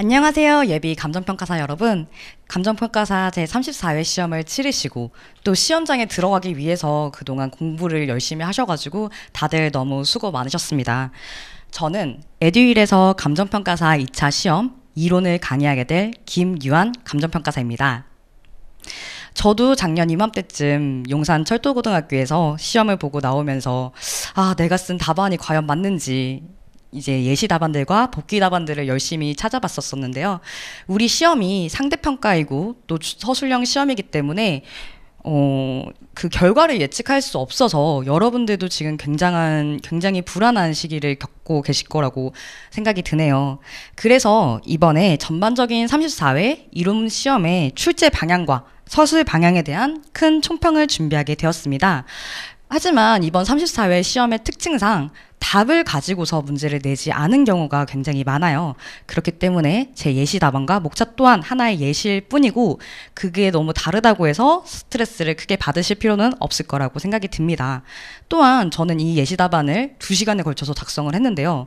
안녕하세요. 예비 감정평가사 여러분. 감정평가사 제34회 시험을 치르시고 또 시험장에 들어가기 위해서 그동안 공부를 열심히 하셔가지고 다들 너무 수고 많으셨습니다. 저는 에듀일에서 감정평가사 2차 시험 이론을 강의하게 될 김유한 감정평가사입니다. 저도 작년 이맘때쯤 용산 철도고등학교에서 시험을 보고 나오면서 아, 내가 쓴 답안이 과연 맞는지 이제 예시 답안들과 복귀 답안들을 열심히 찾아봤었었는데요. 우리 시험이 상대평가이고 또 서술형 시험이기 때문에 어, 그 결과를 예측할 수 없어서 여러분들도 지금 굉장한, 굉장히 불안한 시기를 겪고 계실 거라고 생각이 드네요. 그래서 이번에 전반적인 34회 이론 시험의 출제 방향과 서술 방향에 대한 큰 총평을 준비하게 되었습니다. 하지만 이번 34회 시험의 특징상 답을 가지고서 문제를 내지 않은 경우가 굉장히 많아요. 그렇기 때문에 제 예시 답안과 목차 또한 하나의 예시일 뿐이고 그게 너무 다르다고 해서 스트레스를 크게 받으실 필요는 없을 거라고 생각이 듭니다. 또한 저는 이 예시 답안을 두시간에 걸쳐서 작성을 했는데요.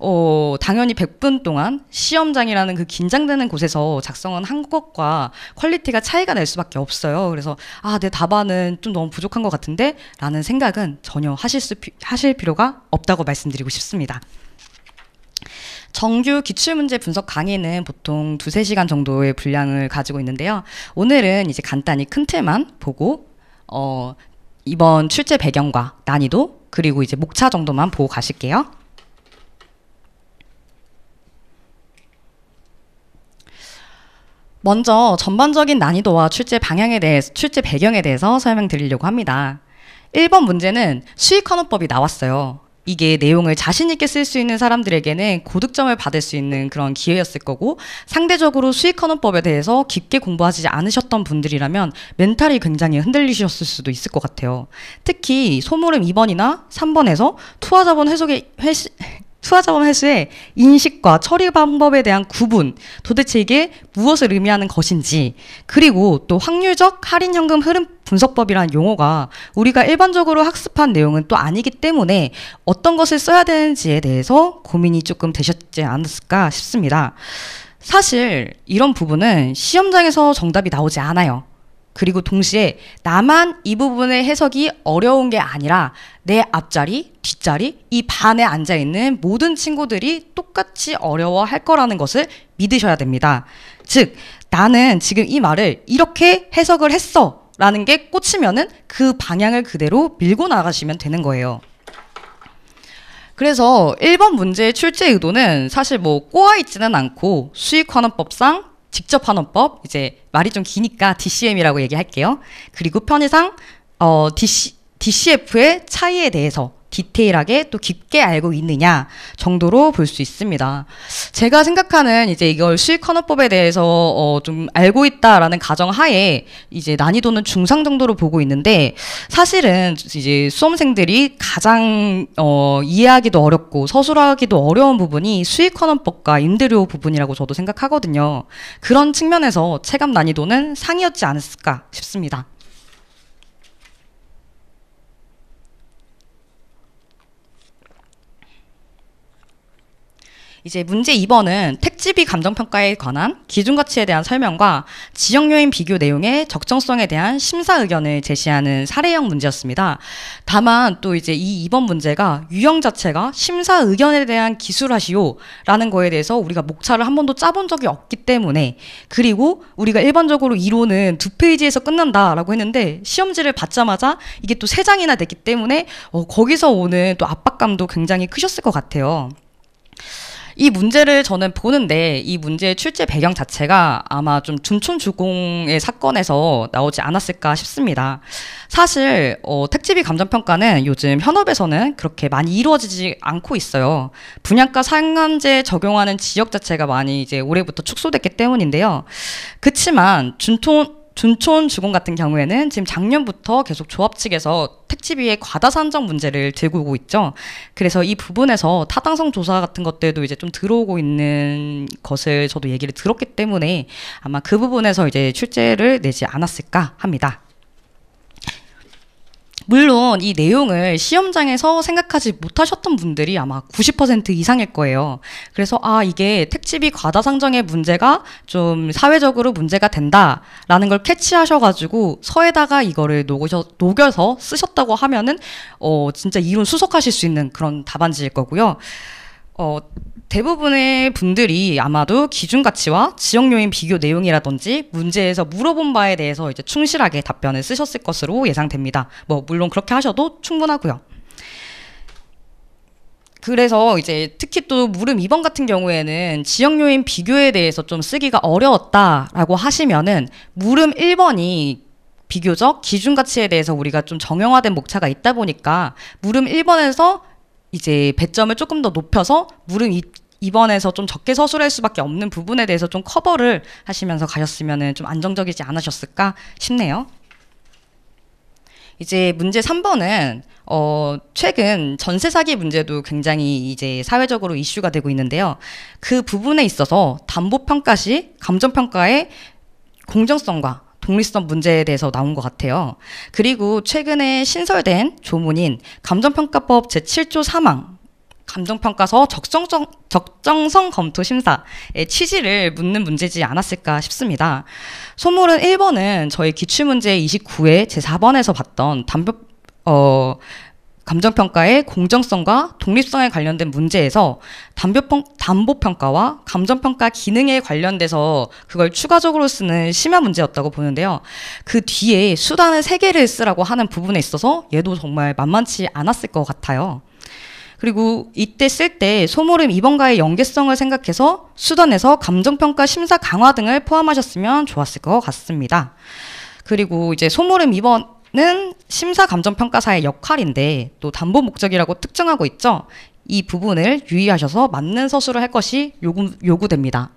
어, 당연히 100분 동안 시험장이라는 그 긴장되는 곳에서 작성한한 것과 퀄리티가 차이가 날 수밖에 없어요. 그래서 아, 내 답안은 좀 너무 부족한 것 같은데 라는 생각은 전혀 하실, 수, 하실 필요가 없다. 습니 없다고 말씀드리고 싶습니다. 정규 기출문제 분석 강의는 보통 두세 시간 정도의 분량을 가지고 있는데요. 오늘은 이제 간단히 큰 틀만 보고, 어, 이번 출제 배경과 난이도, 그리고 이제 목차 정도만 보고 가실게요. 먼저 전반적인 난이도와 출제 방향에 대해서, 출제 배경에 대해서 설명드리려고 합니다. 1번 문제는 수익환호법이 나왔어요. 이게 내용을 자신 있게 쓸 수 있는 사람들에게는 고득점을 받을 수 있는 그런 기회였을 거고 상대적으로 수익헌원법에 대해서 깊게 공부하지 않으셨던 분들이라면 멘탈이 굉장히 흔들리셨을 수도 있을 것 같아요. 특히 소모름 2번이나 3번에서 투하자본 회수의 회시, 투하 자본 회수의 인식과 처리 방법에 대한 구분, 도대체 이게 무엇을 의미하는 것인지, 그리고 또 확률적 할인 현금 흐름 분석법이라는 용어가 우리가 일반적으로 학습한 내용은 또 아니기 때문에 어떤 것을 써야 되는지에 대해서 고민이 조금 되셨지 않았을까 싶습니다. 사실 이런 부분은 시험장에서 정답이 나오지 않아요. 그리고 동시에 나만 이 부분의 해석이 어려운 게 아니라 내 앞자리, 뒷자리, 이 반에 앉아 있는 모든 친구들이 똑같이 어려워할 거라는 것을 믿으셔야 됩니다. 즉, 나는 지금 이 말을 이렇게 해석을 했어. 라는 게 꽂히면은 그 방향을 그대로 밀고 나가시면 되는 거예요. 그래서 1번 문제의 출제 의도는 사실 뭐 꼬아 있지는 않고 수익환원법상 직접 환원법 이제 말이 좀 기니까 DCM이라고 얘기할게요. 그리고 편의상 어, DC, DCF의 차이에 대해서 디테일하게 또 깊게 알고 있느냐 정도로 볼 수 있습니다. 제가 생각하는 이제 이걸 수익 헌법에 대해서 어좀 알고 있다라는 가정 하에 이제 난이도는 중상 정도로 보고 있는데 사실은 이제 수험생들이 가장 어 이해하기도 어렵고 서술하기도 어려운 부분이 수익 헌법과 임대료 부분이라고 저도 생각하거든요. 그런 측면에서 체감 난이도는 상이었지 않았을까 싶습니다. 이제 문제 2번은 택지비 감정평가에 관한 기준가치에 대한 설명과 지역요인 비교 내용의 적정성에 대한 심사 의견을 제시하는 사례형 문제였습니다. 다만 또 이제 이 2번 문제가 유형 자체가 심사 의견에 대한 기술하시오라는 거에 대해서 우리가 목차를 한 번도 짜본 적이 없기 때문에 그리고 우리가 일반적으로 이론은 두 페이지에서 끝난다라고 했는데 시험지를 받자마자 이게 또 세 장이나 됐기 때문에 어, 거기서 오는 또 압박감도 굉장히 크셨을 것 같아요. 이 문제를 저는 보는데 이 문제의 출제 배경 자체가 아마 좀 둔촌주공의 사건에서 나오지 않았을까 싶습니다. 사실 어, 택지비 감정평가는 요즘 현업에서는 그렇게 많이 이루어지지 않고 있어요. 분양가 상한제 적용하는 지역 자체가 많이 이제 올해부터 축소됐기 때문인데요. 그치만 준촌 둔촌 주공 같은 경우에는 지금 작년부터 계속 조합 측에서 택지비의 과다 산정 문제를 들고 오고 있죠. 그래서 이 부분에서 타당성 조사 같은 것들도 이제 좀 들어오고 있는 것을 저도 얘기를 들었기 때문에 아마 그 부분에서 이제 출제를 내지 않았을까 합니다. 물론 이 내용을 시험장에서 생각하지 못하셨던 분들이 아마 90% 이상일 거예요. 그래서 아, 이게 택지비 과다 상정의 문제가 좀 사회적으로 문제가 된다라는 걸 캐치하셔가지고 서에다가 이거를 녹으셔, 녹여서 쓰셨다고 하면은 어, 진짜 이론 수석하실 수 있는 그런 답안지일 거고요. 어, 대부분의 분들이 아마도 기준 가치와 지역 요인 비교 내용이라든지 문제에서 물어본 바에 대해서 이제 충실하게 답변을 쓰셨을 것으로 예상됩니다. 뭐 물론 그렇게 하셔도 충분하고요. 그래서 이제 특히 또 물음 2번 같은 경우에는 지역 요인 비교에 대해서 좀 쓰기가 어려웠다라고 하시면은 물음 1번이 비교적 기준 가치에 대해서 우리가 좀 정형화된 목차가 있다 보니까 물음 1번에서 이제 배점을 조금 더 높여서 물은 이, 입원해서 좀 적게 서술할 수밖에 없는 부분에 대해서 좀 커버를 하시면서 가셨으면 좀 안정적이지 않으셨을까 싶네요. 이제 문제 3번은 어, 최근 전세 사기 문제도 굉장히 이제 사회적으로 이슈가 되고 있는데요. 그 부분에 있어서 담보 평가 시 감정 평가의 공정성과 독립성 문제에 대해서 나온 것 같아요. 그리고 최근에 신설된 조문인 감정평가법 제7조 3항 감정평가서 적정성, 적정성 검토 심사의 취지를 묻는 문제지 않았을까 싶습니다. 소물은 1번은 저희 기출문제 29회 제4번에서 봤던 담배, 어, 감정평가의 공정성과 독립성에 관련된 문제에서 담보평가와 감정평가 기능에 관련돼서 그걸 추가적으로 쓰는 심야 문제였다고 보는데요. 그 뒤에 수단을 세 개를 쓰라고 하는 부분에 있어서 얘도 정말 만만치 않았을 것 같아요. 그리고 이때 쓸 때 소모름 2번과의 연계성을 생각해서 수단에서 감정평가 심사 강화 등을 포함하셨으면 좋았을 것 같습니다. 그리고 이제 소모름 2번 는 심사 감정 평가사의 역할인데 또 담보 목적이라고 특정하고 있죠. 이 부분을 유의하셔서 맞는 서술을 할 것이 요구, 요구됩니다.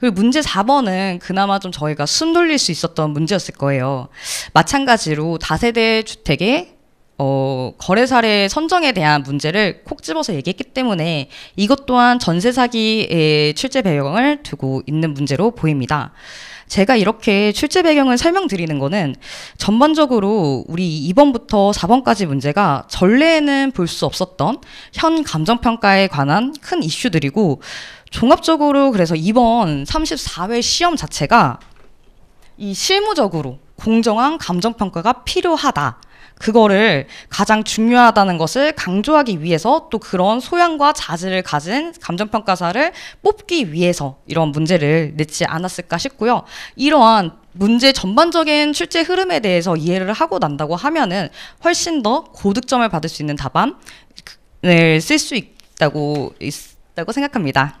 그리고 문제 4번은 그나마 좀 저희가 숨 돌릴 수 있었던 문제였을 거예요. 마찬가지로 다세대 주택의 어, 거래 사례 선정에 대한 문제를 콕 집어서 얘기했기 때문에 이것 또한 전세 사기의 출제 배경을 두고 있는 문제로 보입니다. 제가 이렇게 출제 배경을 설명드리는 거는 전반적으로 우리 2번부터 4번까지 문제가 전례에는 볼 수 없었던 현 감정평가에 관한 큰 이슈들이고 종합적으로 그래서 이번 34회 시험 자체가 이 실무적으로 공정한 감정평가가 필요하다. 그거를 가장 중요하다는 것을 강조하기 위해서 또 그런 소양과 자질을 가진 감정평가사를 뽑기 위해서 이런 문제를 냈지 않았을까 싶고요. 이러한 문제 전반적인 출제 흐름에 대해서 이해를 하고 난다고 하면은 훨씬 더 고득점을 받을 수 있는 답안을 쓸 수 있다고 있다고 생각합니다.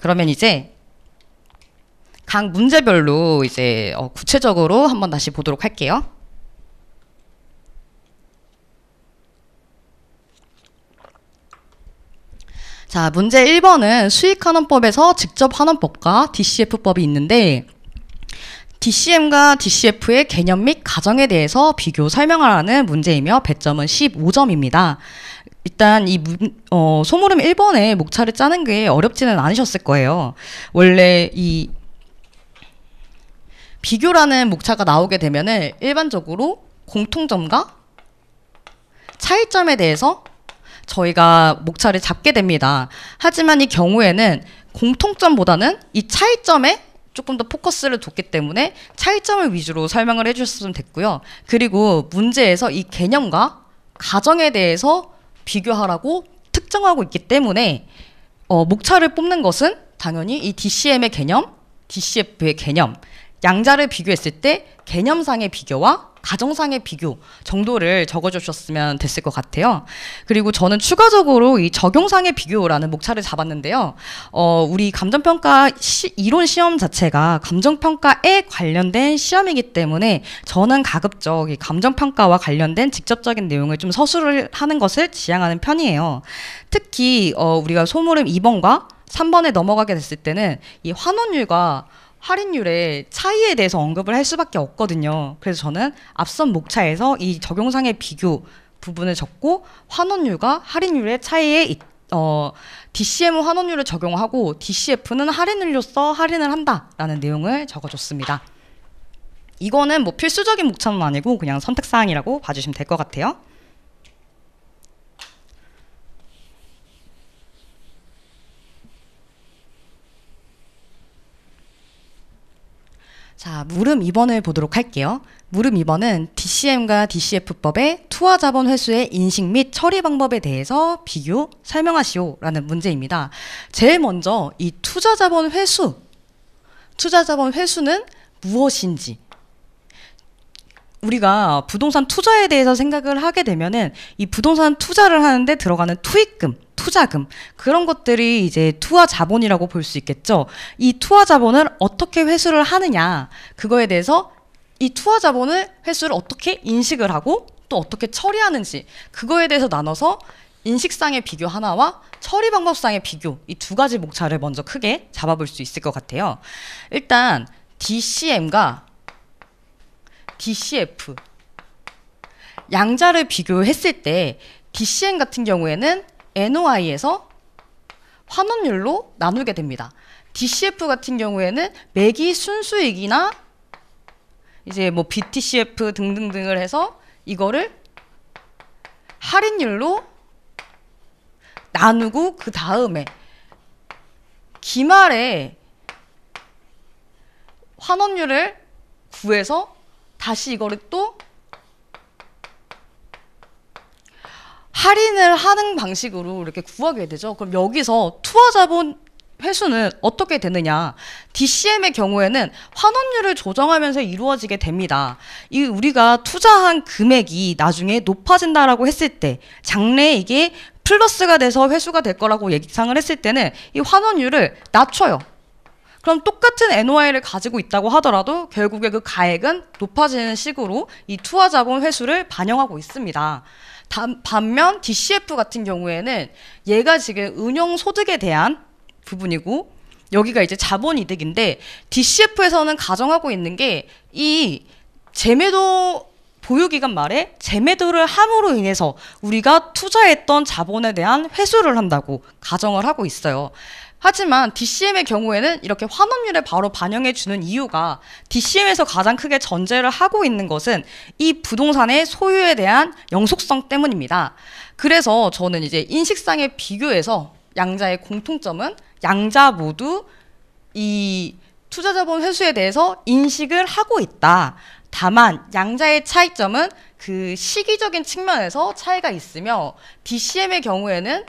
그러면 이제 각 문제별로 이제 어, 구체적으로 한번 다시 보도록 할게요. 자, 문제 1번은 수익환원법에서 직접 환원법과 DCF법이 있는데 DCM과 DCF의 개념 및 가정에 대해서 비교 설명하라는 문제이며 배점은 15점입니다. 일단 이 어, 소모름 1번에 목차를 짜는 게 어렵지는 않으셨을 거예요. 원래 이 비교라는 목차가 나오게 되면 일반적으로 공통점과 차이점에 대해서 저희가 목차를 잡게 됩니다. 하지만 이 경우에는 공통점보다는 이 차이점에 조금 더 포커스를 뒀기 때문에 차이점을 위주로 설명을 해주셨으면 됐고요. 그리고 문제에서 이 개념과 가정에 대해서 비교하라고 특정하고 있기 때문에 어, 목차를 뽑는 것은 당연히 이 DCM의 개념, DCF의 개념, 양자를 비교했을 때 개념상의 비교와 가정상의 비교 정도를 적어주셨으면 됐을 것 같아요. 그리고 저는 추가적으로 이 적용상의 비교라는 목차를 잡았는데요. 어, 우리 감정평가 시, 이론 시험 자체가 감정평가에 관련된 시험이기 때문에 저는 가급적 이 감정평가와 관련된 직접적인 내용을 좀 서술을 하는 것을 지향하는 편이에요. 특히 어, 우리가 소모름 2번과 3번에 넘어가게 됐을 때는 이 환원율과 할인율의 차이에 대해서 언급을 할 수밖에 없거든요. 그래서 저는 앞선 목차에서 이 적용상의 비교 부분을 적고 환원율과 할인율의 차이에 있, 어, d c m 환원율을 적용하고 DCF는 할인을로서 할인을 한다라는 내용을 적어줬습니다. 이거는 뭐 필수적인 목차는 아니고 그냥 선택사항이라고 봐주시면 될 것 같아요. 자, 물음 2번을 보도록 할게요. 물음 2번은 DCM과 DCF법의 투하 자본 회수의 인식 및 처리 방법에 대해서 비교 설명하시오라는 문제입니다. 제일 먼저 이 투자 자본 회수 투자 자본 회수는 무엇인지 우리가 부동산 투자에 대해서 생각을 하게 되면은 이 부동산 투자를 하는데 들어가는 투입금 투자금 그런 것들이 이제 투하 자본이라고 볼 수 있겠죠. 이 투하 자본을 어떻게 회수를 하느냐 그거에 대해서 이 투하 자본을 회수를 어떻게 인식을 하고 또 어떻게 처리하는지 그거에 대해서 나눠서 인식상의 비교 하나와 처리 방법상의 비교 이 두 가지 목차를 먼저 크게 잡아볼 수 있을 것 같아요. 일단 DCM과 DCF 양자를 비교했을 때 DCN 같은 경우에는 NOI에서 환원율로 나누게 됩니다. DCF 같은 경우에는 매기 순수익이나 이제 뭐 BTCF 등등등을 해서 이거를 할인율로 나누고 그 다음에 기말에 환원율을 구해서 다시 이거를 또 할인을 하는 방식으로 이렇게 구하게 되죠. 그럼 여기서 투하 자본 회수는 어떻게 되느냐? DCM의 경우에는 환원율을 조정하면서 이루어지게 됩니다. 이 우리가 투자한 금액이 나중에 높아진다라고 했을 때장래 이게 플러스가 돼서 회수가 될 거라고 예상을 했을 때는 이 환원율을 낮춰요. 그럼 똑같은 NOI를 가지고 있다고 하더라도 결국에 그 가액은 높아지는 식으로 이 투하 자본 회수를 반영하고 있습니다. 반면 DCF 같은 경우에는 얘가 지금 운영 소득에 대한 부분이고 여기가 이제 자본 이득인데 DCF에서는 가정하고 있는 게 이 재매도 보유기간 말에 재매도를 함으로 인해서 우리가 투자했던 자본에 대한 회수를 한다고 가정을 하고 있어요. 하지만 DCM의 경우에는 이렇게 환원율에 바로 반영해 주는 이유가 DCM에서 가장 크게 전제를 하고 있는 것은 이 부동산의 소유에 대한 영속성 때문입니다. 그래서 저는 이제 인식상의 비교에서 양자의 공통점은 양자 모두 이 투자자본 회수에 대해서 인식을 하고 있다. 다만 양자의 차이점은 그 시기적인 측면에서 차이가 있으며 DCM의 경우에는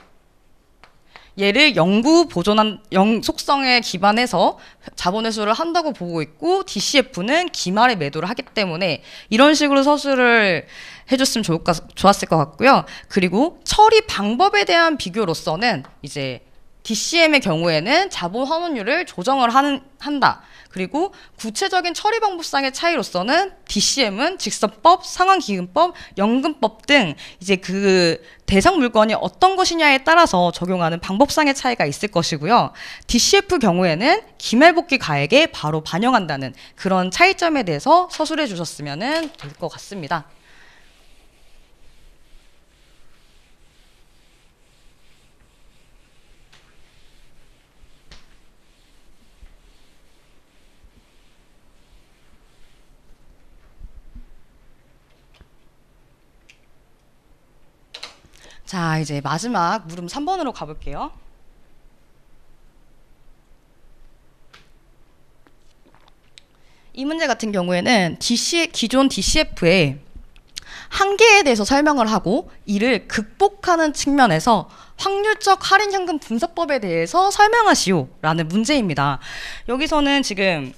얘를 영구 보존한 영, 속성에 기반해서 자본 회수를 한다고 보고 있고 DCF는 기말에 매도를 하기 때문에 이런 식으로 서술을 해줬으면 좋을까, 좋았을 것 같고요. 그리고 처리 방법에 대한 비교로서는 이제 DCM의 경우에는 자본 환원율을 조정을 하는, 한다. 그리고 구체적인 처리 방법상의 차이로서는 DCM은 직선법, 상환기금법, 연금법 등 이제 그 대상 물건이 어떤 것이냐에 따라서 적용하는 방법상의 차이가 있을 것이고요. DCF 경우에는 기말복귀 가액에 바로 반영한다는 그런 차이점에 대해서 서술해 주셨으면 될 것 같습니다. 자, 이제 마지막 물음 3번으로 가볼게요. 이 문제 같은 경우에는 DC, 기존 DCF에 한계에 대해서 설명을 하고 이를 극복하는 측면에서 확률적 할인 현금 분석법에 대해서 설명하시오라는 문제입니다. 여기서는 지금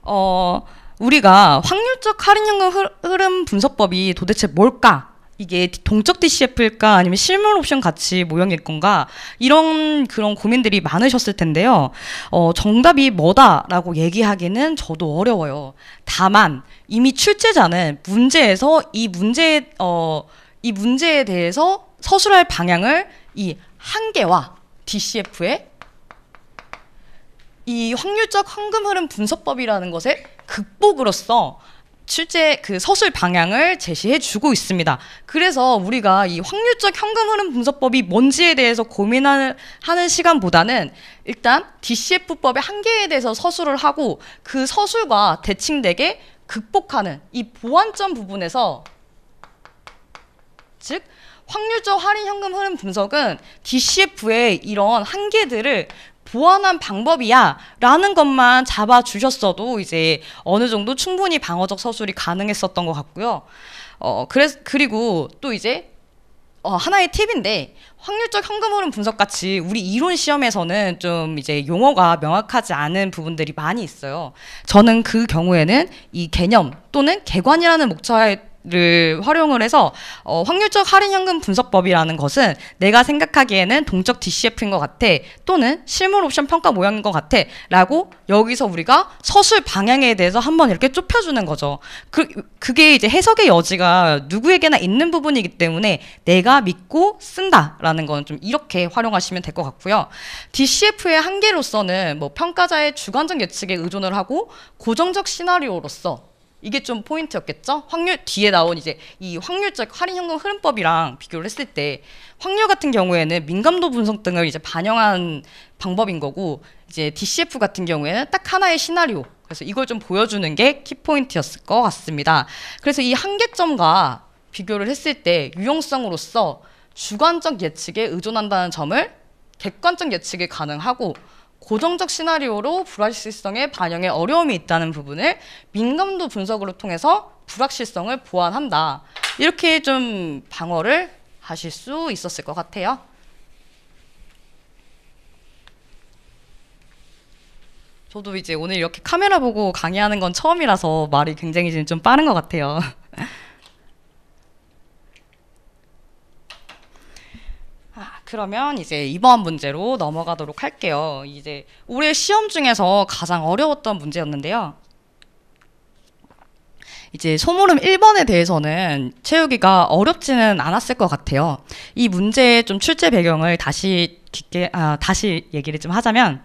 어 우리가 확률적 할인 현금 흐름 분석법이 도대체 뭘까? 이게 동적 DCF일까 아니면 실물 옵션 같이 모형일 건가 이런 그런 고민들이 많으셨을 텐데요. 어, 정답이 뭐다라고 얘기하기는 저도 어려워요. 다만 이미 출제자는 문제에서 이 문제 어, 이 문제에 대해서 서술할 방향을 이 한계와 DCF의 이 확률적 황금 흐름 분석법이라는 것의 극복으로써 출제 그 서술 방향을 제시해 주고 있습니다. 그래서 우리가 이 확률적 현금 흐름 분석법이 뭔지에 대해서 고민하는 시간보다는 일단 DCF법의 한계에 대해서 서술을 하고 그 서술과 대칭되게 극복하는 이 보완점 부분에서 즉 확률적 할인 현금 흐름 분석은 DCF의 이런 한계들을 보완한 방법이야라는 것만 잡아 주셨어도 이제 어느 정도 충분히 방어적 서술이 가능했었던 것 같고요. 어 그래서 그리고 또 이제 어, 하나의 팁인데 확률적 현금 흐름 분석 같이 우리 이론 시험에서는 좀 이제 용어가 명확하지 않은 부분들이 많이 있어요. 저는 그 경우에는 이 개념 또는 개관이라는 목차에 를 활용을 해서 어, 확률적 할인 현금 분석법이라는 것은 내가 생각하기에는 동적 DCF인 것 같아 또는 실물 옵션 평가 모양인 것 같아 라고 여기서 우리가 서술 방향에 대해서 한번 이렇게 좁혀주는 거죠. 그, 그게 이제 해석의 여지가 누구에게나 있는 부분이기 때문에 내가 믿고 쓴다라는 건 좀 이렇게 활용하시면 될 것 같고요. DCF의 한계로서는 뭐 평가자의 주관적 예측에 의존을 하고 고정적 시나리오로서 이게 좀 포인트였겠죠? 확률 뒤에 나온 이제 이 확률적 할인 현금 흐름법이랑 비교를 했을 때 확률 같은 경우에는 민감도 분석 등을 이제 반영한 방법인 거고 이제 DCF 같은 경우에는 딱 하나의 시나리오 그래서 이걸 좀 보여주는 게 키포인트였을 것 같습니다. 그래서 이 한계점과 비교를 했을 때 유용성으로서 주관적 예측에 의존한다는 점을 객관적 예측이 가능하고 고정적 시나리오로 불확실성에 반영에 어려움이 있다는 부분을 민감도 분석으로 통해서 불확실성을 보완한다. 이렇게 좀 방어를 하실 수 있었을 것 같아요. 저도 이제 오늘 이렇게 카메라 보고 강의하는 건 처음이라서 말이 굉장히 좀 빠른 것 같아요. 그러면 이제 이번 문제로 넘어가도록 할게요. 이제 올해 시험 중에서 가장 어려웠던 문제였는데요. 이제 소모름 1번에 대해서는 채우기가 어렵지는 않았을 것 같아요. 이 문제의 좀 출제 배경을 다시 깊게, 아, 다시 얘기를 좀 하자면,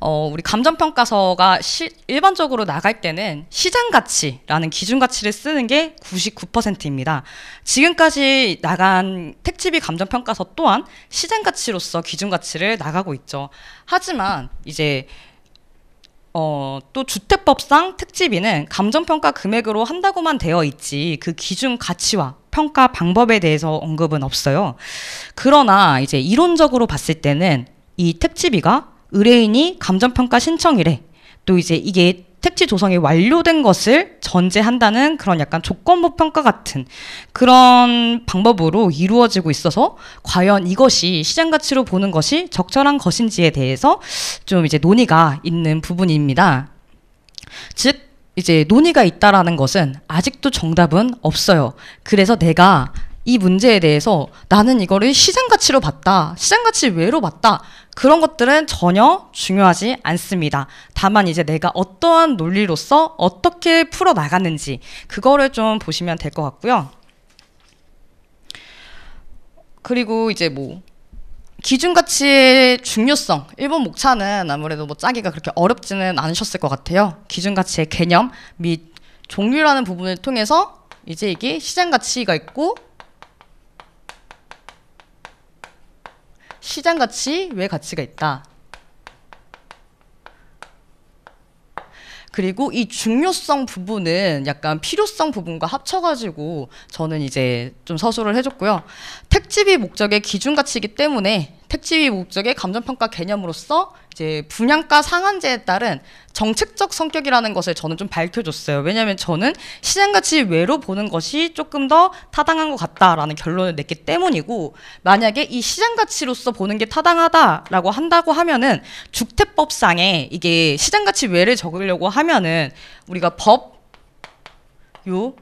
어, 우리 감정평가서가 시, 일반적으로 나갈 때는 시장 가치라는 기준 가치를 쓰는 게 99%입니다. 지금까지 나간 택지비 감정평가서 또한 시장 가치로서 기준 가치를 나가고 있죠. 하지만 이제 어, 또 주택법상 택지비는 감정평가 금액으로 한다고만 되어 있지 그 기준 가치와 평가 방법에 대해서 언급은 없어요. 그러나 이제 이론적으로 봤을 때는 이택지비가 의뢰인이 감정평가 신청이래. 또 이제 이게 택지 조성이 완료된 것을 전제한다는 그런 약간 조건부 평가 같은 그런 방법으로 이루어지고 있어서 과연 이것이 시장 가치로 보는 것이 적절한 것인지에 대해서 좀 이제 논의가 있는 부분입니다. 즉 이제 논의가 있다라는 것은 아직도 정답은 없어요. 그래서 내가 이 문제에 대해서 나는 이거를 시장 가치로 봤다, 시장 가치 외로 봤다 그런 것들은 전혀 중요하지 않습니다. 다만 이제 내가 어떠한 논리로서 어떻게 풀어 나갔는지 그거를 좀 보시면 될 것 같고요. 그리고 이제 뭐 기준 가치의 중요성. 일본 목차는 아무래도 뭐 짜기가 그렇게 어렵지는 않으셨을 것 같아요. 기준 가치의 개념 및 종류라는 부분을 통해서 이제 이게 시장 가치가 있고 시장 가치 왜 가치가 있다. 그리고 이 중요성 부분은 약간 필요성 부분과 합쳐가지고 저는 이제 좀 서술을 해줬고요. 택지비 목적의 기준 가치이기 때문에 택지위 목적의 감정평가 개념으로서 이제 분양가 상한제에 따른 정책적 성격이라는 것을 저는 좀 밝혀줬어요. 왜냐하면 저는 시장가치 외로 보는 것이 조금 더 타당한 것 같다라는 결론을 냈기 때문이고 만약에 이 시장가치로서 보는 게 타당하다라고 한다고 하면은 주택법상에 이게 시장가치 외를 적으려고 하면은 우리가 법, 요,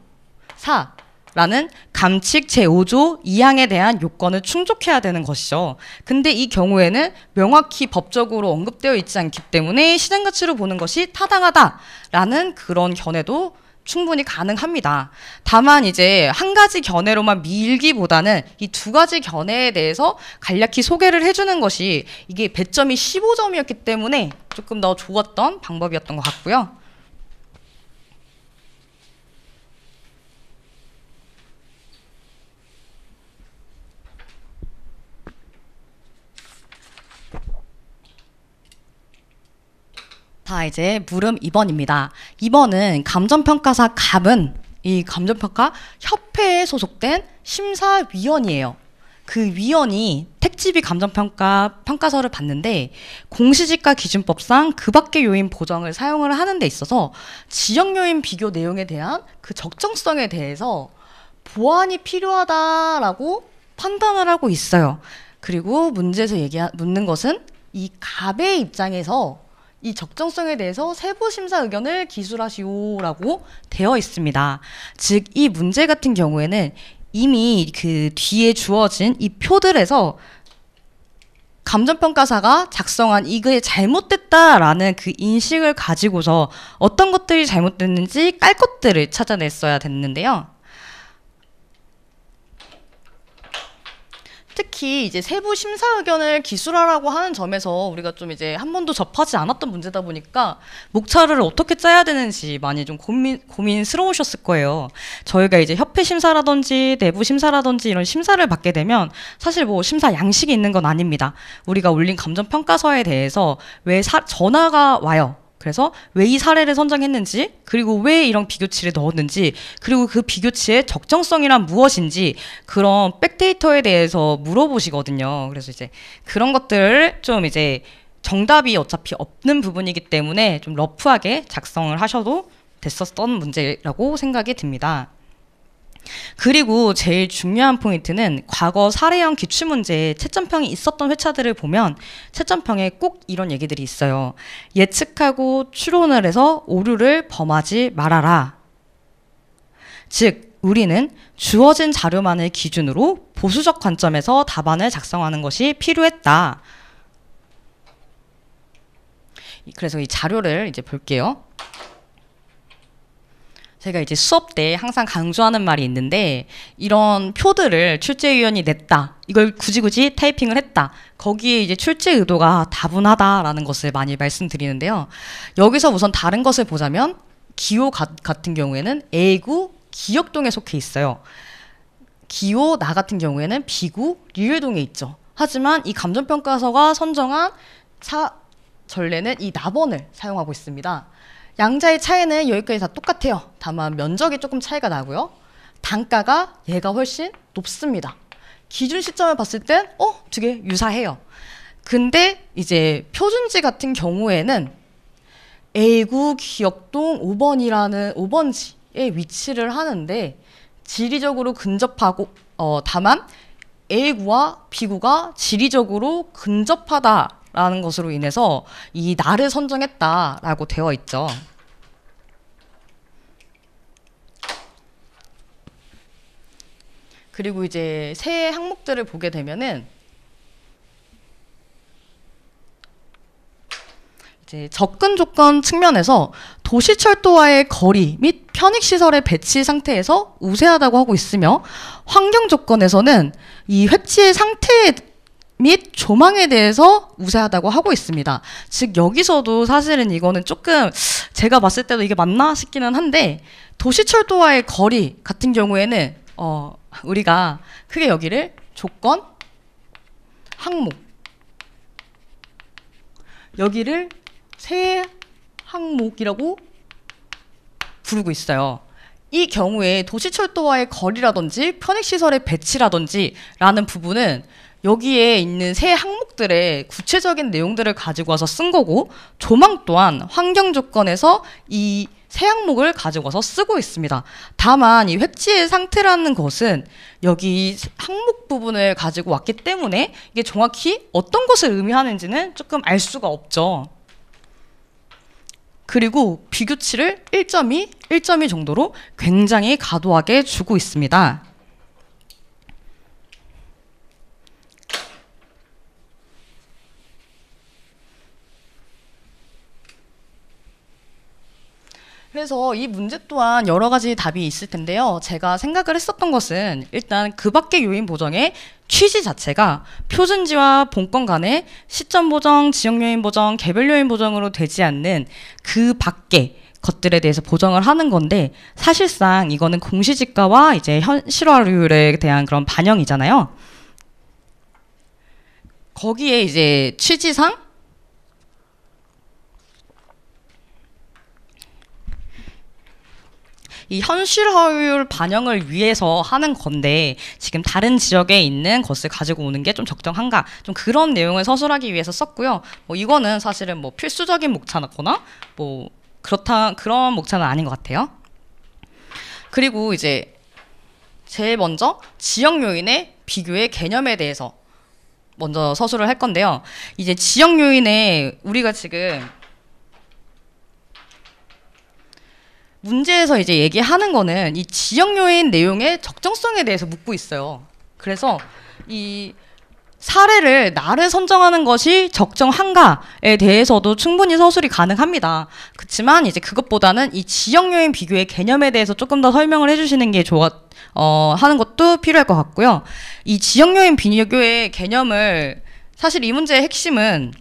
사 라는 감칙 제5조 2항에 대한 요건을 충족해야 되는 것이죠. 근데 이 경우에는 명확히 법적으로 언급되어 있지 않기 때문에 시장 가치로 보는 것이 타당하다라는 그런 견해도 충분히 가능합니다. 다만 이제 한 가지 견해로만 밀기보다는 이 두 가지 견해에 대해서 간략히 소개를 해주는 것이 이게 배점이 15점이었기 때문에 조금 더 좋았던 방법이었던 것 같고요. 자, 이제 물음 2번입니다. 2번은 감정평가사 갑은 이 감정평가 협회에 소속된 심사위원이에요. 그 위원이 택지비 감정평가 평가서를 봤는데 공시지가 기준법상 그 밖의 요인 보정을 사용을 하는 데 있어서 지역 요인 비교 내용에 대한 그 적정성에 대해서 보완이 필요하다라고 판단을 하고 있어요. 그리고 문제에서 얘기 묻는 것은 이 갑의 입장에서 이 적정성에 대해서 세부 심사 의견을 기술하시오라고 되어 있습니다. 즉, 이 문제 같은 경우에는 이미 그 뒤에 주어진 이 표들에서 감정평가사가 작성한 이게 잘못됐다라는 그 인식을 가지고서 어떤 것들이 잘못됐는지 깔 것들을 찾아냈어야 됐는데요. 특히 이제 세부 심사 의견을 기술화라고 하는 점에서 우리가 좀 이제 한 번도 접하지 않았던 문제다 보니까 목차를 어떻게 짜야 되는지 많이 좀 고민, 고민스러우셨을 거예요. 저희가 이제 협회 심사라든지 내부 심사라든지 이런 심사를 받게 되면 사실 뭐 심사 양식이 있는 건 아닙니다. 우리가 올린 감정평가서에 대해서 왜 사, 전화가 와요. 그래서 왜 이 사례를 선정했는지 그리고 왜 이런 비교치를 넣었는지 그리고 그 비교치의 적정성이란 무엇인지 그런 백데이터에 대해서 물어보시거든요. 그래서 이제 그런 것들을 좀 이제 정답이 어차피 없는 부분이기 때문에 좀 러프하게 작성을 하셔도 됐었던 문제라고 생각이 듭니다. 그리고 제일 중요한 포인트는 과거 사례형 기출문제에 채점평이 있었던 회차들을 보면 채점평에 꼭 이런 얘기들이 있어요. 예측하고 추론을 해서 오류를 범하지 말아라. 즉, 우리는 주어진 자료만을 기준으로 보수적 관점에서 답안을 작성하는 것이 필요했다. 그래서 이 자료를 이제 볼게요. 제가 이제 수업 때 항상 강조하는 말이 있는데 이런 표들을 출제위원이 냈다. 이걸 굳이 굳이 타이핑을 했다. 거기에 이제 출제 의도가 다분하다라는 것을 많이 말씀드리는데요. 여기서 우선 다른 것을 보자면 기호 가, 같은 경우에는 A구 기역동에 속해 있어요. 기호 나 같은 경우에는 B구 류일동에 있죠. 하지만 이 감정평가서가 선정한 사, 전례는 이 나번을 사용하고 있습니다. 양자의 차이는 여기까지 다 똑같아요. 다만 면적이 조금 차이가 나고요. 단가가 얘가 훨씬 높습니다. 기준 시점을 봤을 땐 어? 되게 유사해요. 근데 이제 표준지 같은 경우에는 A구 기역동 5번이라는 5번지에 위치를 하는데 지리적으로 근접하고 어, 다만 A구와 B구가 지리적으로 근접하다 라는 것으로 인해서 이 나를 선정했다라고 되어 있죠. 그리고 이제 새 항목들을 보게 되면은 이제 접근 조건 측면에서 도시철도와의 거리 및 편익시설의 배치 상태에서 우세하다고 하고 있으며 환경 조건에서는 이 획지의 상태에 및 조망에 대해서 우세하다고 하고 있습니다. 즉 여기서도 사실은 이거는 조금 제가 봤을 때도 이게 맞나 싶기는 한데 도시철도와의 거리 같은 경우에는 어, 우리가 크게 여기를 조건, 항목 여기를 세 항목이라고 부르고 있어요. 이 경우에 도시철도와의 거리라든지 편익시설의 배치라든지 라는 부분은 여기에 있는 세 항목들의 구체적인 내용들을 가지고 와서 쓴 거고 조망 또한 환경 조건에서 이 세 항목을 가지고 와서 쓰고 있습니다. 다만 이 획지의 상태라는 것은 여기 항목 부분을 가지고 왔기 때문에 이게 정확히 어떤 것을 의미하는지는 조금 알 수가 없죠. 그리고 비교치를 1.2, 1.2 정도로 굉장히 과도하게 주고 있습니다. 그래서 이 문제 또한 여러 가지 답이 있을 텐데요. 제가 생각을 했었던 것은 일단 그 밖의 요인 보정의 취지 자체가 표준지와 본권 간의 시점 보정, 지역 요인 보정, 개별 요인 보정으로 되지 않는 그 밖에 것들에 대해서 보정을 하는 건데 사실상 이거는 공시지가와 이제 현실화율에 대한 그런 반영이잖아요. 거기에 이제 취지상 이 현실 화율 반영을 위해서 하는 건데 지금 다른 지역에 있는 것을 가지고 오는 게 좀 적정한가 좀 그런 내용을 서술하기 위해서 썼고요. 뭐 이거는 사실은 뭐 필수적인 목차였거나 뭐 그렇다 그런 목차는 아닌 것 같아요. 그리고 이제 제일 먼저 지역 요인의 비교의 개념에 대해서 먼저 서술을 할 건데요. 이제 지역 요인에 우리가 지금 문제에서 이제 얘기하는 거는 이 지역 요인 내용의 적정성에 대해서 묻고 있어요. 그래서 이 사례를 나를 선정하는 것이 적정한가에 대해서도 충분히 서술이 가능합니다. 그렇지만 이제 그것보다는 이 지역 요인 비교의 개념에 대해서 조금 더 설명을 해주시는 게 좋아 어, 하는 것도 필요할 것 같고요. 이 지역 요인 비교의 개념을 사실 이 문제의 핵심은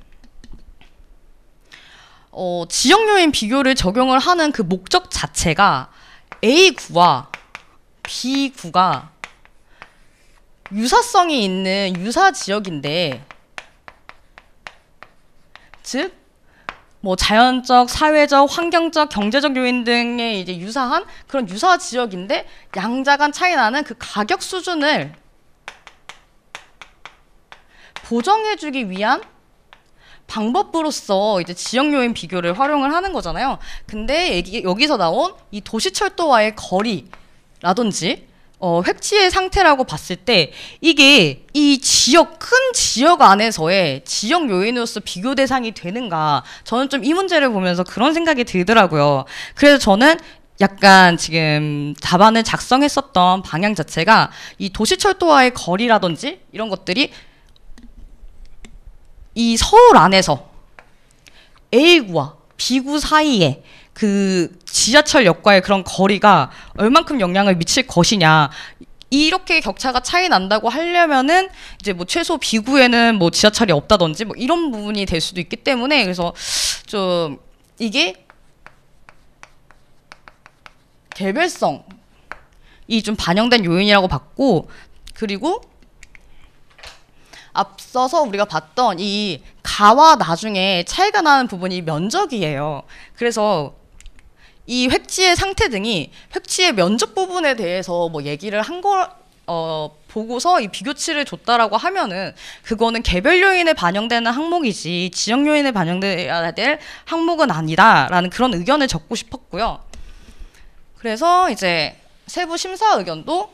어, 지역 요인 비교를 적용을 하는 그 목적 자체가 A구와 B구가 유사성이 있는 유사 지역인데 즉, 뭐 자연적, 사회적, 환경적, 경제적 요인 등의 이제 유사한 그런 유사 지역인데 양자 간 차이 나는 그 가격 수준을 보정해주기 위한 방법으로서 이제 지역 요인 비교를 활용을 하는 거잖아요. 근데 여기서 나온 이 도시 철도와의 거리라든지 어, 획지의 상태라고 봤을 때 이게 이 지역 큰 지역 안에서의 지역 요인으로서 비교 대상이 되는가 저는 좀 이 문제를 보면서 그런 생각이 들더라고요. 그래서 저는 약간 지금 답안을 작성했었던 방향 자체가 이 도시철도와의 거리라든지 이런 것들이 이 서울 안에서 A구와 B구 사이에 그 지하철역과의 그런 거리가 얼만큼 영향을 미칠 것이냐 이렇게 격차가 차이 난다고 하려면은 이제 뭐 최소 비구에는 뭐 지하철이 없다든지 뭐 이런 부분이 될 수도 있기 때문에 그래서 좀 이게 개별성이 좀 반영된 요인이라고 봤고 그리고 앞서서 우리가 봤던 이 가와 나중에 차이가 나는 부분이 면적이에요. 그래서 이 획지의 상태 등이 획지의 면적 부분에 대해서 뭐 얘기를 한걸 어, 보고서 이 비교치를 줬다라고 하면은 그거는 개별 요인에 반영되는 항목이지 지역 요인에 반영돼야 될 항목은 아니다라는 그런 의견을 적고 싶었고요. 그래서 이제 세부 심사 의견도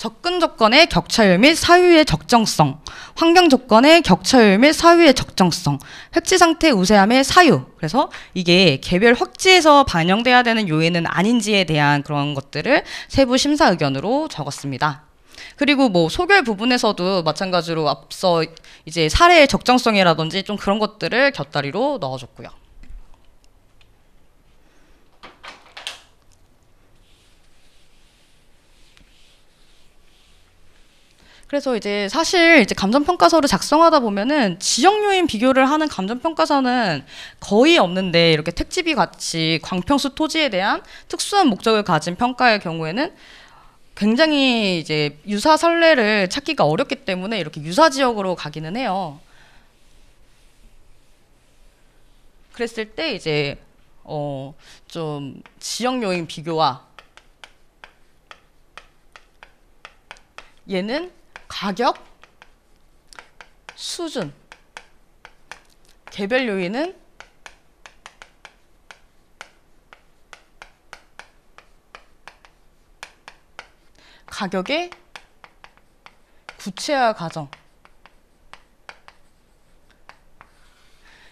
접근 조건의 격차율 및 사유의 적정성, 환경 조건의 격차율 및 사유의 적정성, 획지 상태 우세함의 사유. 그래서 이게 개별 확지에서 반영돼야 되는 요인은 아닌지에 대한 그런 것들을 세부 심사 의견으로 적었습니다. 그리고 뭐 소결 부분에서도 마찬가지로 앞서 이제 사례의 적정성이라든지 좀 그런 것들을 곁다리로 넣어줬고요. 그래서 이제 사실 이제 감정평가서를 작성하다 보면은 지역 요인 비교를 하는 감정평가서는 거의 없는데 이렇게 택지비 같이 광평수 토지에 대한 특수한 목적을 가진 평가의 경우에는 굉장히 이제 유사 선례를 찾기가 어렵기 때문에 이렇게 유사 지역으로 가기는 해요. 그랬을 때 이제 어 좀 지역 요인 비교와 얘는 가격, 수준, 개별 요인은 가격의 구체화 과정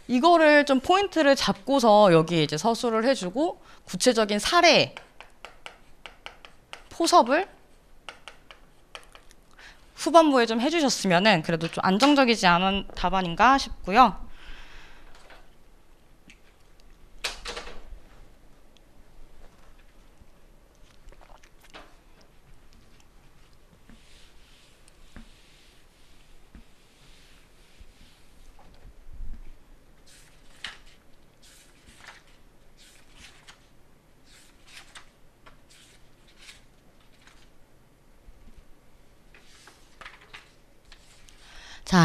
이거를 좀 포인트를 잡고서 여기 이제 서술을 해주고 구체적인 사례 포섭을 후반부에 좀 해주셨으면은 그래도 좀 안정적이지 않은 답안인가 싶고요.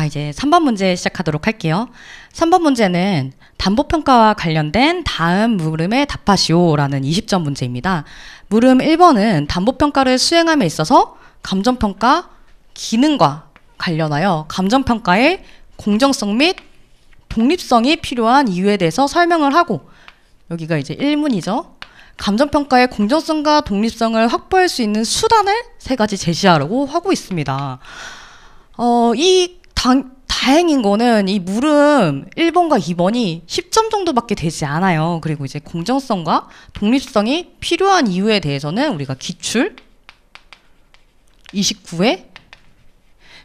이제 3번 문제 시작하도록 할게요. 3번 문제는 담보평가와 관련된 다음 물음에 답하시오라는 20점 문제입니다. 물음 1번은 담보평가를 수행함에 있어서 감정평가 기능과 관련하여 감정평가의 공정성 및 독립성이 필요한 이유에 대해서 설명을 하고 여기가 이제 1문이죠. 감정평가의 공정성과 독립성을 확보할 수 있는 수단을 세 가지 제시하라고 하고 있습니다. 어, 이 당, 다행인 거는 이 물음 1번과 2번이 10점 정도밖에 되지 않아요. 그리고 이제 공정성과 독립성이 필요한 이유에 대해서는 우리가 기출 29회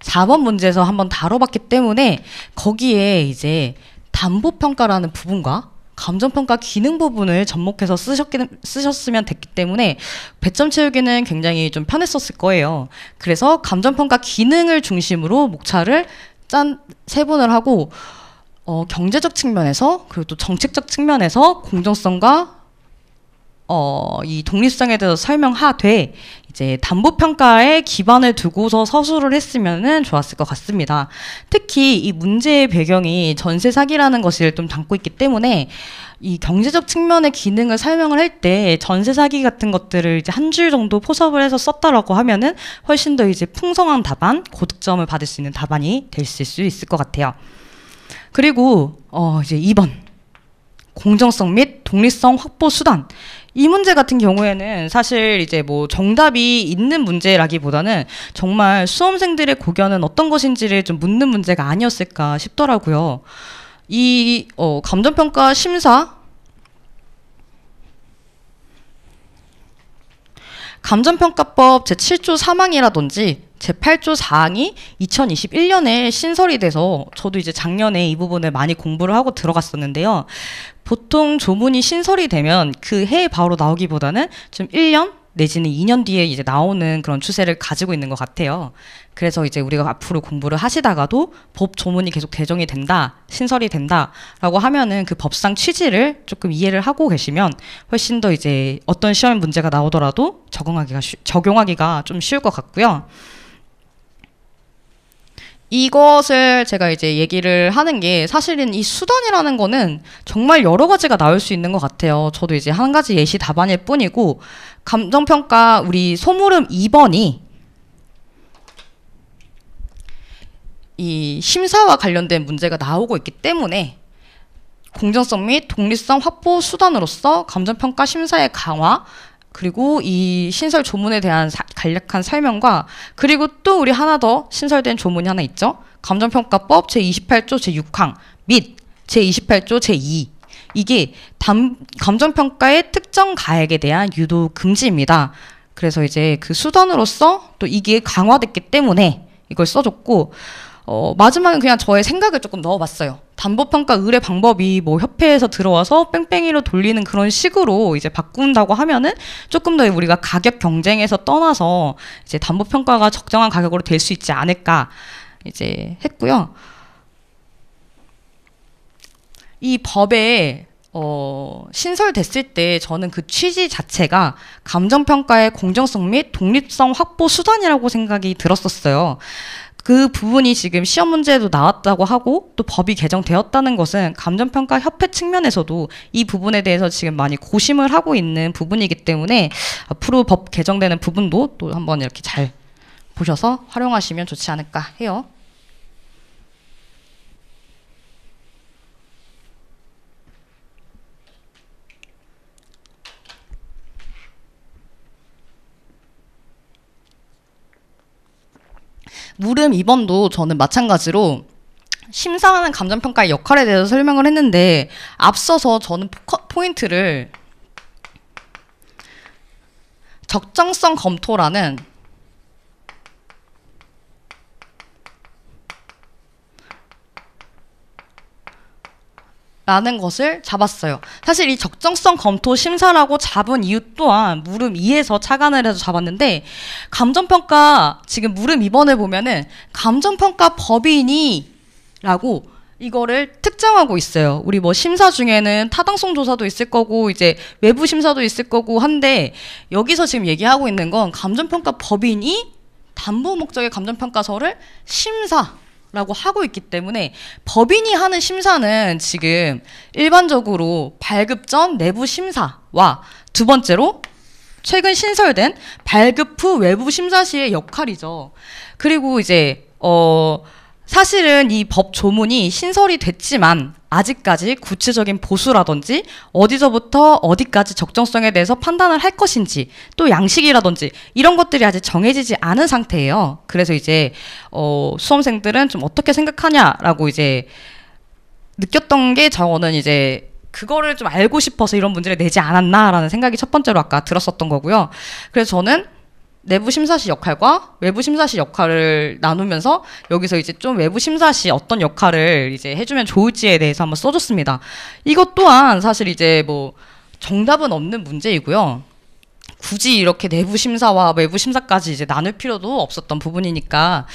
4번 문제에서 한번 다뤄봤기 때문에 거기에 이제 담보평가라는 부분과 감정평가 기능 부분을 접목해서 쓰셨기, 쓰셨으면 됐기 때문에 배점 채우기는 굉장히 좀 편했었을 거예요. 그래서 감정평가 기능을 중심으로 목차를 짠 세분을 하고 어, 경제적 측면에서 그리고 또 정책적 측면에서 공정성과 어, 이 독립성에 대해서 설명하되 이제 담보 평가에 기반을 두고서 서술을 했으면 좋았을 것 같습니다. 특히 이 문제의 배경이 전세 사기라는 것을 좀 담고 있기 때문에 이 경제적 측면의 기능을 설명을 할 때 전세 사기 같은 것들을 이제 한 줄 정도 포섭을 해서 썼다라고 하면은 훨씬 더 이제 풍성한 답안, 고득점을 받을 수 있는 답안이 될 수 있을 것 같아요. 그리고 어 이제 2번 공정성 및 독립성 확보 수단 이 문제 같은 경우에는 사실 이제 뭐 정답이 있는 문제라기보다는 정말 수험생들의 고견은 어떤 것인지를 좀 묻는 문제가 아니었을까 싶더라고요. 이 어, 감정평가 심사 감정평가법 제7조 3항이라든지 제8조 사항이 2021년에 신설이 돼서 저도 이제 작년에 이 부분을 많이 공부를 하고 들어갔었는데요. 보통 조문이 신설이 되면 그 해에 바로 나오기보다는 좀 1년 내지는 2년 뒤에 이제 나오는 그런 추세를 가지고 있는 것 같아요. 그래서 이제 우리가 앞으로 공부를 하시다가도 법 조문이 계속 개정이 된다, 신설이 된다라고 하면은 그 법상 취지를 조금 이해를 하고 계시면 훨씬 더 이제 어떤 시험 문제가 나오더라도 적응하기가 쉬, 적용하기가 좀 쉬울 것 같고요. 이것을 제가 이제 얘기를 하는 게 사실은 이 수단이라는 거는 정말 여러 가지가 나올 수 있는 것 같아요. 저도 이제 한 가지 예시 답안일 뿐이고 감정평가 우리 소물음 2번이 이 심사와 관련된 문제가 나오고 있기 때문에 공정성 및 독립성 확보 수단으로서 감정평가 심사의 강화 그리고 이 신설 조문에 대한 사, 간략한 설명과 그리고 또 우리 하나 더 신설된 조문이 하나 있죠. 감정평가법 제28조 제6항 및 제28조 제2 이게 담, 감정평가의 특정 가액에 대한 유도 금지입니다. 그래서 이제 그 수단으로서 또 이게 강화됐기 때문에 이걸 써줬고 어, 마지막에 그냥 저의 생각을 조금 넣어봤어요. 담보평가 의뢰 방법이 뭐 협회에서 들어와서 뺑뺑이로 돌리는 그런 식으로 이제 바꾼다고 하면은 조금 더 우리가 가격 경쟁에서 떠나서 이제 담보평가가 적정한 가격으로 될 수 있지 않을까 이제 했고요. 이 법에 어, 신설됐을 때 저는 그 취지 자체가 감정평가의 공정성 및 독립성 확보 수단이라고 생각이 들었었어요. 그 부분이 지금 시험 문제에도 나왔다고 하고 또 법이 개정되었다는 것은 감정평가 협회 측면에서도 이 부분에 대해서 지금 많이 고심을 하고 있는 부분이기 때문에 앞으로 법 개정되는 부분도 또 한번 이렇게 잘 보셔서 활용하시면 좋지 않을까 해요. 물음 2번도 저는 마찬가지로 심사하는 감정평가의 역할에 대해서 설명을 했는데 앞서서 저는 포 포인트를 적정성 검토라는 라는 것을 잡았어요. 사실 이 적정성 검토 심사라고 잡은 이유 또한 물음 2에서 차관을 해서 잡았는데 감정평가 지금 물음 2번을 보면은 감정평가 법인이 라고 이거를 특정하고 있어요. 우리 뭐 심사 중에는 타당성 조사도 있을 거고 이제 외부 심사도 있을 거고 한데 여기서 지금 얘기하고 있는 건 감정평가 법인이 담보 목적의 감정평가서를 심사 라고 하고 있기 때문에 법인이 하는 심사는 지금 일반적으로 발급 전 내부 심사와 두 번째로 최근 신설된 발급 후 외부 심사 시의 역할이죠. 그리고 이제 어 사실은 이 법 조문이 신설이 됐지만 아직까지 구체적인 보수라든지 어디서부터 어디까지 적정성에 대해서 판단을 할 것인지 또 양식이라든지 이런 것들이 아직 정해지지 않은 상태예요. 그래서 이제 어, 수험생들은 좀 어떻게 생각하냐라고 이제 느꼈던 게 저는 이제 그거를 좀 알고 싶어서 이런 문제를 내지 않았나라는 생각이 첫 번째로 아까 들었었던 거고요. 그래서 저는 내부 심사시 역할과 외부 심사시 역할을 나누면서 여기서 이제 좀 외부 심사시 어떤 역할을 이제 해주면 좋을지에 대해서 한번 써줬습니다. 이것 또한 사실 이제 뭐 정답은 없는 문제이고요. 굳이 이렇게 내부 심사와 외부 심사까지 이제 나눌 필요도 없었던 부분이니까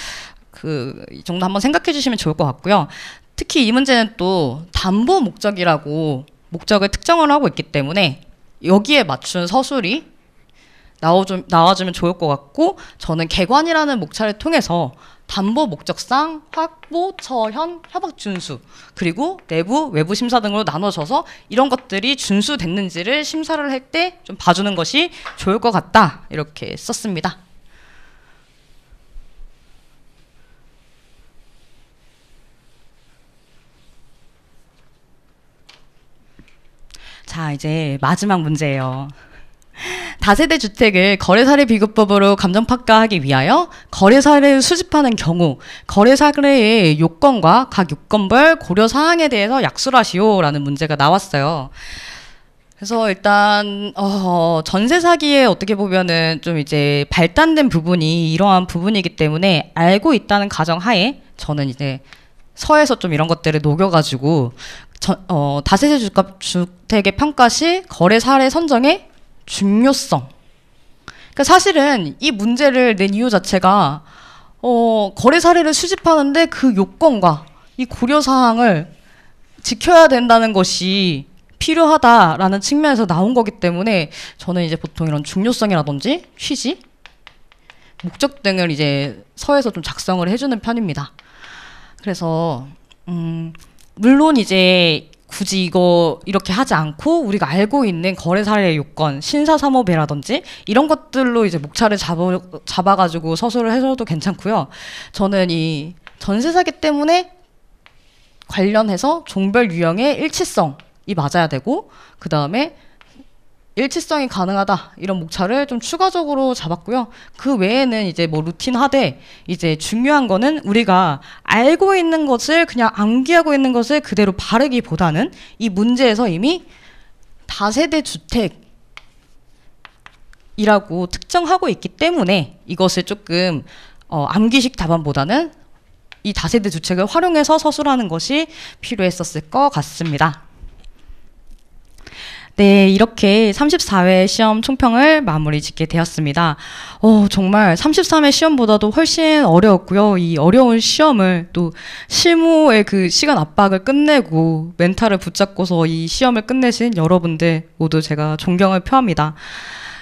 그 이 정도 한번 생각해 주시면 좋을 것 같고요. 특히 이 문제는 또 담보 목적이라고 목적을 특정을 하고 있기 때문에 여기에 맞춘 서술이 나와주, 나와주면 좋을 것 같고 저는 개관이라는 목차를 통해서 담보 목적상 확보, 처현, 협약 준수 그리고 내부, 외부 심사 등으로 나눠져서 이런 것들이 준수됐는지를 심사를 할 때 좀 봐주는 것이 좋을 것 같다 이렇게 썼습니다. 자 이제 마지막 문제예요. 다세대 주택을 거래사례 비교법으로 감정평가하기 위하여 거래사례를 수집하는 경우 거래사례의 요건과 각 요건별 고려사항에 대해서 약술하시오라는 문제가 나왔어요. 그래서 일단 어, 전세 사기에 어떻게 보면은 좀 이제 발단된 부분이 이러한 부분이기 때문에 알고 있다는 가정하에 저는 이제 서에서 좀 이런 것들을 녹여가지고 저, 어, 다세대 주택의 평가 시 거래 사례 선정에 중요성. 그러니까 사실은 이 문제를 낸 이유 자체가 어, 거래 사례를 수집하는데 그 요건과 이 고려 사항을 지켜야 된다는 것이 필요하다라는 측면에서 나온 거기 때문에 저는 이제 보통 이런 중요성이라든지 취지, 목적 등을 이제 서에서 좀 작성을 해주는 편입니다. 그래서 음, 물론 이제 굳이 이거 이렇게 하지 않고 우리가 알고 있는 거래사례 요건, 신사사업배라든지 이런 것들로 이제 목차를 잡아, 잡아가지고 서술을 해줘도 괜찮고요. 저는 이 전세 사기 때문에 관련해서 종별 유형의 일치성이 맞아야 되고 그 다음에 일치성이 가능하다 이런 목차를 좀 추가적으로 잡았고요. 그 외에는 이제 뭐 루틴하되 이제 중요한 거는 우리가 알고 있는 것을 그냥 암기하고 있는 것을 그대로 바르기보다는 이 문제에서 이미 다세대 주택 이라고 특정하고 있기 때문에 이것을 조금 어, 암기식 답안보다는 이 다세대 주택을 활용해서 서술하는 것이 필요했었을 것 같습니다. 네, 이렇게 34회 시험 총평을 마무리 짓게 되었습니다. 어, 정말 33회 시험보다도 훨씬 어려웠고요. 이 어려운 시험을 또 실무의 그 시간 압박을 끝내고 멘탈을 붙잡고서 이 시험을 끝내신 여러분들 모두 제가 존경을 표합니다.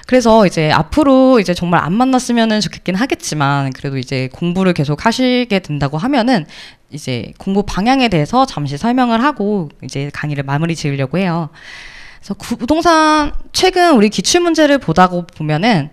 그래서 이제 앞으로 이제 정말 안만났으면 좋겠긴 하겠지만 그래도 이제 공부를 계속 하시게 된다고 하면은 이제 공부 방향에 대해서 잠시 설명을 하고 이제 강의를 마무리 지으려고 해요. 그래서 부동산 최근 우리 기출 문제를 보다고 보면은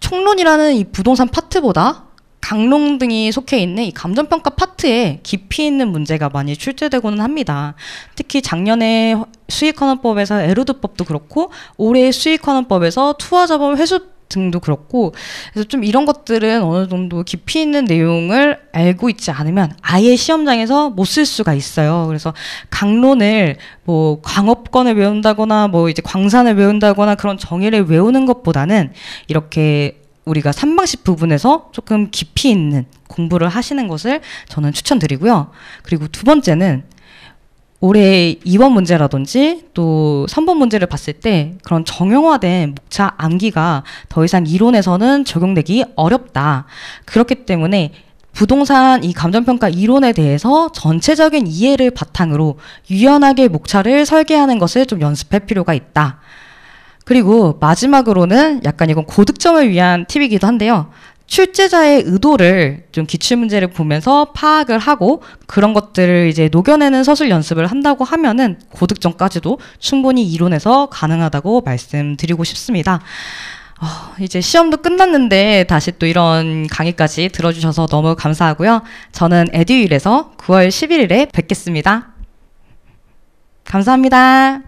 총론이라는 이 부동산 파트보다 강론 등이 속해 있는 이 감정평가 파트에 깊이 있는 문제가 많이 출제되고는 합니다. 특히 작년에 수익환원법에서 에로드법도 그렇고 올해 수익환원법에서 투하자본 회수 등도 그렇고 그래서 좀 이런 것들은 어느 정도 깊이 있는 내용을 알고 있지 않으면 아예 시험장에서 못 쓸 수가 있어요. 그래서 강론을 뭐 광업권을 외운다거나 뭐 이제 광산을 외운다거나 그런 정의를 외우는 것보다는 이렇게 우리가 삼방식 부분에서 조금 깊이 있는 공부를 하시는 것을 저는 추천드리고요. 그리고 두 번째는 올해 2번 문제라든지 또 3번 문제를 봤을 때 그런 정형화된 목차 암기가 더 이상 이론에서는 적용되기 어렵다. 그렇기 때문에 부동산 이 감정평가 이론에 대해서 전체적인 이해를 바탕으로 유연하게 목차를 설계하는 것을 좀 연습할 필요가 있다. 그리고 마지막으로는 약간 이건 고득점을 위한 팁이기도 한데요. 출제자의 의도를 좀 기출 문제를 보면서 파악을 하고 그런 것들을 이제 녹여내는 서술 연습을 한다고 하면은 고득점까지도 충분히 이론에서 가능하다고 말씀드리고 싶습니다. 어, 이제 시험도 끝났는데 다시 또 이런 강의까지 들어주셔서 너무 감사하고요. 저는 에듀일에서 9월 11일에 뵙겠습니다. 감사합니다.